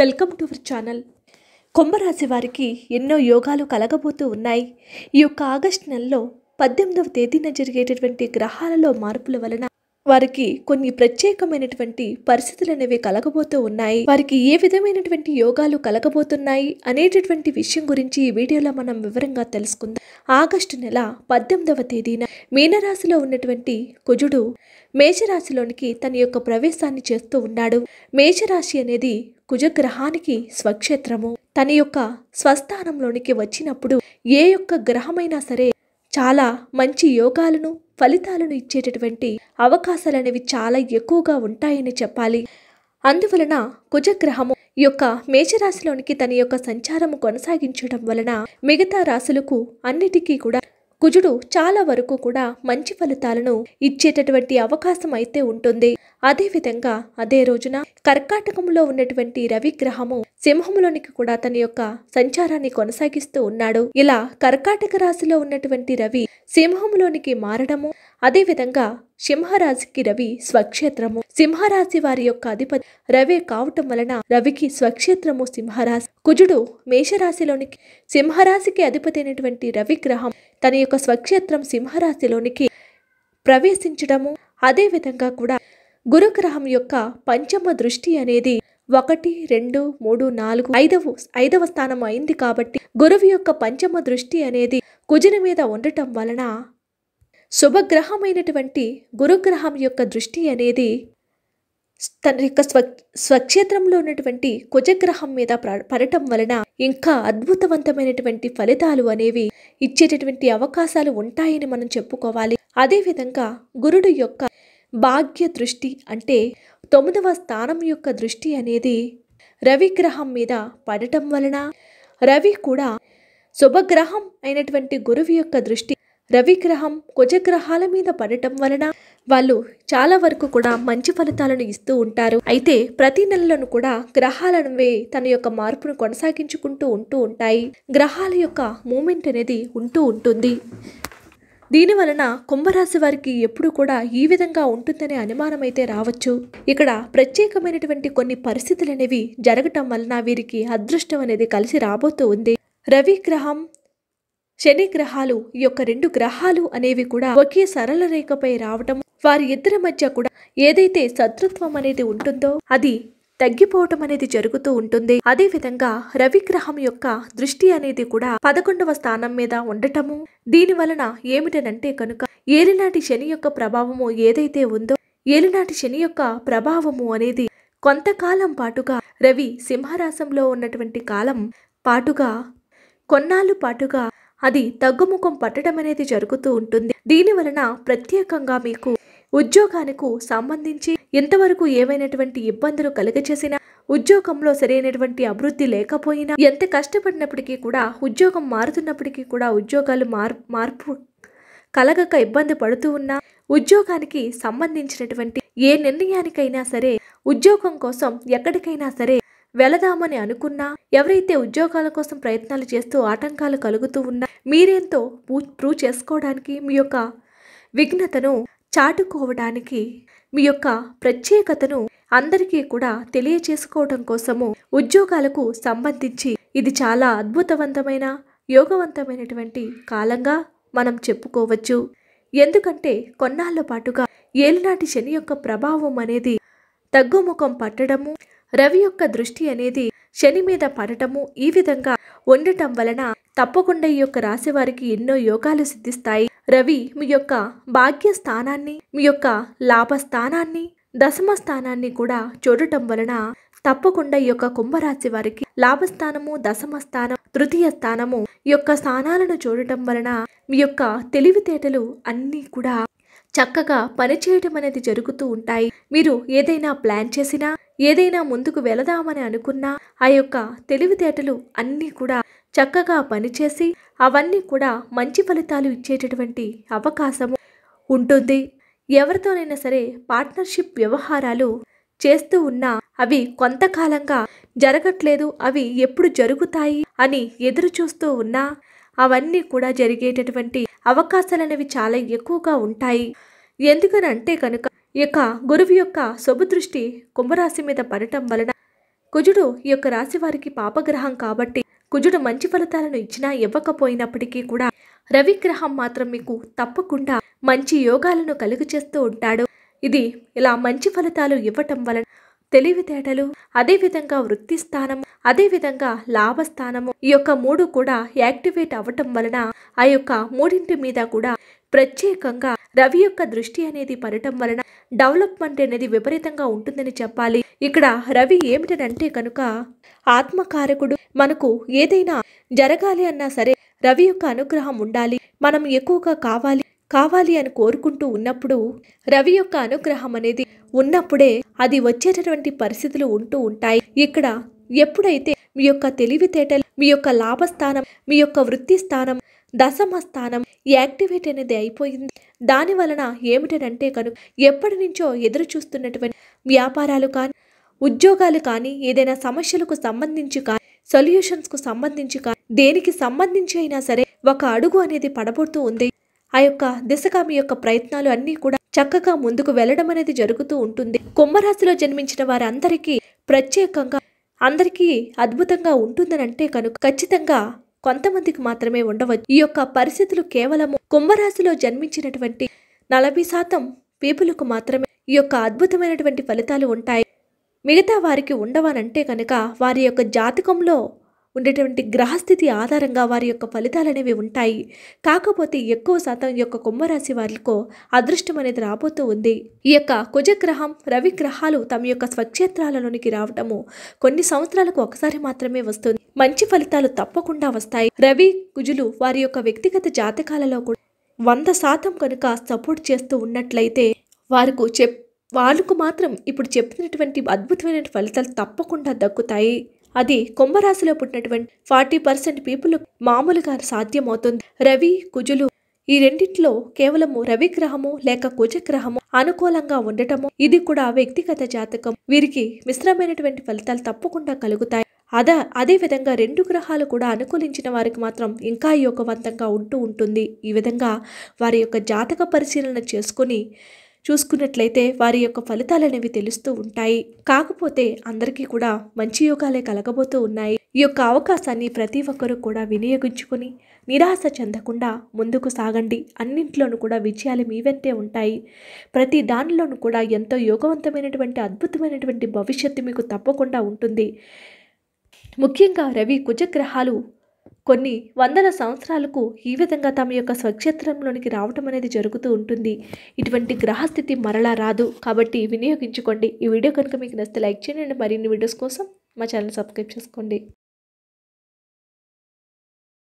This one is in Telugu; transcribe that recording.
వెల్కమ్ టు అవర్ ఛానల్ కుంభరాశి వారికి ఎన్నో యోగాలు కలగబోతూ ఉన్నాయి ఈ యొక్క ఆగస్టు నెలలో పద్దెనిమిదవ తేదీన జరిగేటటువంటి గ్రహాలలో మార్పుల వలన వారికి కొన్ని ప్రత్యేకమైనటువంటి పరిస్థితులు అనేవి కలగబోతూ ఉన్నాయి వారికి ఏ విధమైనటువంటి యోగాలు కలగబోతున్నాయి అనేటటువంటి విషయం గురించి ఈ వీడియోలో మనం వివరంగా తెలుసుకుందాం ఆగస్టు నెల పద్దెనిమిదవ తేదీన మీనరాశిలో ఉన్నటువంటి కుజుడు మేషరాశిలోనికి తన యొక్క ప్రవేశాన్ని చేస్తూ ఉన్నాడు మేషరాశి అనేది కుజగ్రహానికి స్వక్షేత్రము తన యొక్క స్వస్థానంలోనికి వచ్చినప్పుడు ఏ యొక్క గ్రహమైనా సరే చాలా మంచి యోగాలను ఫలితాలను ఇచ్చేటటువంటి అవకాశాలు అనేవి చాలా ఎక్కువగా ఉంటాయని చెప్పాలి అందువలన కుజగ్రహము ఈ యొక్క మేషరాశిలోనికి తన యొక్క సంచారము కొనసాగించడం వలన మిగతా రాశులకు అన్నిటికీ కూడా కుజుడు చాలా వరకు కూడా మంచి ఫలితాలను ఇచ్చేటటువంటి అవకాశం అయితే ఉంటుంది అదేవిధంగా అదే రోజున కర్కాటకంలో ఉన్నటువంటి రవిగ్రహము సింహంలోనికి కూడా తన యొక్క సంచారాన్ని కొనసాగిస్తూ ఉన్నాడు ఇలా కర్కాటక రాశిలో ఉన్నటువంటి రవి సింహంలోనికి మారడము అదేవిధంగా సింహరాశికి రవి స్వక్షేత్రము సింహరాశి వారి యొక్క అధిపతి రవి కావటం వలన రవికి స్వక్షేత్రము సింహరాశి కుజుడు మేషరాశిలోనికి సింహరాశికి అధిపతి అయినటువంటి రవి గ్రహం తన యొక్క స్వక్షేత్రం సింహరాశిలోనికి ప్రవేశించడము అదేవిధంగా కూడా గురుగ్రహం యొక్క పంచమ దృష్టి అనేది ఒకటి రెండు మూడు నాలుగు ఐదవ ఐదవ స్థానం అయింది కాబట్టి గురువు యొక్క పంచమ దృష్టి అనేది కుజుని మీద ఉండటం వలన శుభగ్రహమైనటువంటి గురుగ్రహం యొక్క దృష్టి అనేది తన యొక్క స్వ స్వక్షేత్రంలో ఉన్నటువంటి కుజగ్రహం మీద పడటం వలన ఇంకా అద్భుతవంతమైనటువంటి ఫలితాలు అనేవి ఇచ్చేటటువంటి అవకాశాలు ఉంటాయని మనం చెప్పుకోవాలి అదేవిధంగా గురుడు యొక్క భాగ్య దృష్టి అంటే తొమ్మిదవ స్థానం యొక్క దృష్టి అనేది రవి గ్రహం మీద పడటం వలన రవి కూడా శుభగ్రహం అయినటువంటి గురువు యొక్క దృష్టి రవిగ్రహం కుజగ్రహాల మీద పడటం వలన వాళ్ళు చాలా వరకు కూడా మంచి ఫలితాలను ఇస్తూ ఉంటారు అయితే ప్రతి నెలలను కూడా గ్రహాలను వే తన యొక్క మార్పును కొనసాగించుకుంటూ ఉంటూ ఉంటాయి గ్రహాల యొక్క మూమెంట్ అనేది ఉంటూ ఉంటుంది దీని వలన కుంభరాశి వారికి ఎప్పుడు కూడా ఈ విధంగా ఉంటుందనే అనుమానం అయితే రావచ్చు ఇక్కడ ప్రత్యేకమైనటువంటి కొన్ని పరిస్థితులు అనేవి జరగటం వలన వీరికి అదృష్టం అనేది కలిసి రాబోతూ ఉంది రవి గ్రహం శని గ్రహాలు ఈ యొక్క రెండు గ్రహాలు అనేవి కూడా ఒకే సరళ రేఖపై రావటం వారి ఇద్దరి మధ్య కూడా ఏదైతే శత్రుత్వం అనేది ఉంటుందో అది తగ్గిపోవటం అనేది జరుగుతూ ఉంటుంది అదే విధంగా రవిగ్రహం యొక్క దృష్టి అనేది కూడా పదకొండవ స్థానం మీద ఉండటము దీని వలన ఏమిటనంటే కనుక ఏలినాటి శని యొక్క ప్రభావము ఏదైతే ఉందో ఏలినాటి శని యొక్క ప్రభావము అనేది కొంతకాలం పాటుగా రవి సింహరాశంలో ఉన్నటువంటి కాలం పాటుగా కొన్నాళ్ళు పాటుగా అది తగ్గుముఖం పట్టడం అనేది జరుగుతూ ఉంటుంది దీని వలన ప్రత్యేకంగా మీకు ఉద్యోగానికి సంబంధించి ఎంతవరకు ఏమైనటువంటి ఇబ్బందులు కలుగచేసినా ఉద్యోగంలో సరైనటువంటి అభివృద్ధి లేకపోయినా ఎంత కష్టపడినప్పటికీ కూడా ఉద్యోగం మారుతున్నప్పటికీ కూడా ఉద్యోగాలు మార్ మార్పు కలగక ఇబ్బంది పడుతూ ఉన్నా ఉద్యోగానికి సంబంధించినటువంటి ఏ నిర్ణయానికైనా సరే ఉద్యోగం కోసం ఎక్కడికైనా సరే వెళదామని అనుకున్నా ఎవరైతే ఉద్యోగాల కోసం ప్రయత్నాలు చేస్తూ ఆటంకాలు కలుగుతూ ఉన్నా మీరేంతో ప్రూవ్ చేసుకోవడానికి మీ యొక్క విఘ్నతను చాటుకోవడానికి మీ యొక్క ప్రత్యేకతను అందరికీ కూడా తెలియచేసుకోవడం కోసము ఉద్యోగాలకు సంబంధించి ఇది చాలా అద్భుతవంతమైన యోగవంతమైనటువంటి కాలంగా మనం చెప్పుకోవచ్చు ఎందుకంటే కొన్నాళ్ళ పాటుగా ఏలినాటి శని యొక్క ప్రభావం అనేది తగ్గుముఖం పట్టడము రవి యొక్క దృష్టి అనేది శని మీద పడటము ఈ విధంగా ఉండటం వలన తప్పకుండా ఈ యొక్క రాశి వారికి ఎన్నో యోగాలు సిద్ధిస్తాయి రవి మీ యొక్క భాగ్య స్థానాన్ని మీ యొక్క లాభస్థానాన్ని దశమ స్థానాన్ని కూడా చూడటం వలన తప్పకుండా ఈ యొక్క కుంభరాశి వారికి లాభస్థానము దశమ స్థానం తృతీయ స్థానము ఈ యొక్క స్థానాలను చూడటం వలన మీ యొక్క తెలివితేటలు అన్నీ కూడా చక్కగా పనిచేయటం అనేది జరుగుతూ ఉంటాయి మీరు ఏదైనా ప్లాన్ చేసినా ఏదైనా ముందుకు వెళదామని అనుకున్నా ఆ యొక్క తెలివితేటలు అన్నీ కూడా చక్కగా పనిచేసి అవన్నీ కూడా మంచి ఫలితాలు ఇచ్చేటటువంటి అవకాశము ఉంటుంది ఎవరితోనైనా సరే పార్ట్నర్షిప్ వ్యవహారాలు చేస్తూ ఉన్నా అవి కొంతకాలంగా జరగట్లేదు అవి ఎప్పుడు జరుగుతాయి అని ఎదురు చూస్తూ ఉన్నా అవన్నీ కూడా జరిగేటటువంటి అవకాశాలు అనేవి చాలా ఎక్కువగా ఉంటాయి ఎందుకనంటే కనుక యొక్క గురువు యొక్క శుభదృష్టి కుంభరాశి మీద పడటం వలన కుజుడు ఈ యొక్క రాశి వారికి పాపగ్రహం కాబట్టి కుజుడు మంచి ఫలితాలను ఇచ్చినా ఇవ్వకపోయినప్పటికీ కూడా రవిగ్రహం మాత్రం మీకు తప్పకుండా మంచి యోగాలను కలుగు చేస్తూ ఉంటాడు ఇది ఇలా మంచి ఫలితాలు ఇవ్వటం వలన తెలివితేటలు అదేవిధంగా వృత్తి విధంగా అదేవిధంగా లాభస్థానము ఈ యొక్క మూడు కూడా యాక్టివేట్ అవ్వటం వలన ఆ యొక్క మూడింటి మీద కూడా ప్రత్యేకంగా రవి యొక్క దృష్టి అనేది పడటం వలన డెవలప్మెంట్ అనేది విపరీతంగా ఉంటుందని చెప్పాలి ఇక్కడ రవి అంటే కనుక ఆత్మకారకుడు మనకు ఏదైనా జరగాలి అన్నా సరే రవి యొక్క అనుగ్రహం ఉండాలి మనం ఎక్కువగా కావాలి కావాలి అని కోరుకుంటూ ఉన్నప్పుడు రవి యొక్క అనుగ్రహం అనేది ఉన్నప్పుడే అది వచ్చేటటువంటి పరిస్థితులు ఉంటూ ఉంటాయి ఇక్కడ ఎప్పుడైతే మీ యొక్క తెలివితేటలు మీ యొక్క లాభస్థానం మీ యొక్క వృత్తి స్థానం దశమ స్థానం యాక్టివేట్ అనేది అయిపోయింది దాని వలన ఏమిటనంటే కనుక ఎప్పటి నుంచో ఎదురు చూస్తున్నటువంటి వ్యాపారాలు కానీ ఉద్యోగాలు కానీ ఏదైనా సమస్యలకు సంబంధించి కానీ సొల్యూషన్స్కు సంబంధించి కానీ దేనికి సంబంధించి అయినా సరే ఒక అడుగు అనేది పడబడుతూ ఉంది ఆ యొక్క దిశగా మీ యొక్క ప్రయత్నాలు అన్నీ కూడా చక్కగా ముందుకు వెళ్ళడం అనేది జరుగుతూ ఉంటుంది కుంభరాశిలో జన్మించిన వారందరికీ ప్రత్యేకంగా అందరికీ అద్భుతంగా ఉంటుందని అంటే కనుక ఖచ్చితంగా కొంతమందికి మాత్రమే ఉండవచ్చు ఈ యొక్క పరిస్థితులు కేవలం కుంభరాశిలో జన్మించినటువంటి నలభై శాతం పీపులకు మాత్రమే ఈ యొక్క అద్భుతమైనటువంటి ఫలితాలు ఉంటాయి మిగతా వారికి ఉండవనంటే కనుక వారి యొక్క జాతకంలో ఉండేటువంటి గ్రహస్థితి ఆధారంగా వారి యొక్క ఫలితాలు అనేవి ఉంటాయి కాకపోతే ఎక్కువ శాతం యొక్క కుంభరాశి వారికో అదృష్టం అనేది రాబోతూ ఉంది ఈ యొక్క కుజగ్రహం రవి గ్రహాలు తమ యొక్క స్వక్షేత్రాలలోనికి రావటము కొన్ని సంవత్సరాలకు ఒకసారి మాత్రమే వస్తుంది మంచి ఫలితాలు తప్పకుండా వస్తాయి రవి కుజులు వారి యొక్క వ్యక్తిగత జాతకాలలో కూడా వంద శాతం కనుక సపోర్ట్ చేస్తూ ఉన్నట్లయితే వారికి చెప్ వాళ్ళకు మాత్రం ఇప్పుడు చెప్పినటువంటి అద్భుతమైన ఫలితాలు తప్పకుండా దక్కుతాయి అది కుంభరాశిలో పుట్టినటువంటి ఫార్టీ పర్సెంట్ పీపుల్ మామూలుగా సాధ్యమవుతుంది రవి కుజులు ఈ రెండింటిలో కేవలము రవిగ్రహము లేక కుజగ్రహము అనుకూలంగా ఉండటము ఇది కూడా వ్యక్తిగత జాతకం వీరికి మిశ్రమైనటువంటి ఫలితాలు తప్పకుండా కలుగుతాయి అద అదే విధంగా రెండు గ్రహాలు కూడా అనుకూలించిన వారికి మాత్రం ఇంకా యోగవంతంగా ఉంటూ ఉంటుంది ఈ విధంగా వారి యొక్క జాతక పరిశీలన చేసుకుని చూసుకున్నట్లయితే వారి యొక్క ఫలితాలు అనేవి తెలుస్తూ ఉంటాయి కాకపోతే అందరికీ కూడా మంచి యోగాలే కలగబోతూ ఉన్నాయి ఈ యొక్క అవకాశాన్ని ప్రతి ఒక్కరూ కూడా వినియోగించుకొని నిరాశ చెందకుండా ముందుకు సాగండి అన్నింట్లోనూ కూడా విజయాలు మీ వెంటే ఉంటాయి ప్రతి దానిలోనూ కూడా ఎంతో యోగవంతమైనటువంటి అద్భుతమైనటువంటి భవిష్యత్తు మీకు తప్పకుండా ఉంటుంది ముఖ్యంగా రవి కుజగ్రహాలు కొన్ని వందల సంవత్సరాలకు ఈ విధంగా తమ యొక్క స్వక్షేత్రంలోనికి రావటం అనేది జరుగుతూ ఉంటుంది ఇటువంటి గ్రహస్థితి మరలా రాదు కాబట్టి వినియోగించుకోండి ఈ వీడియో కనుక మీకు నచ్చితే లైక్ చేయండి మరిన్ని వీడియోస్ కోసం మా ఛానల్ సబ్స్క్రైబ్ చేసుకోండి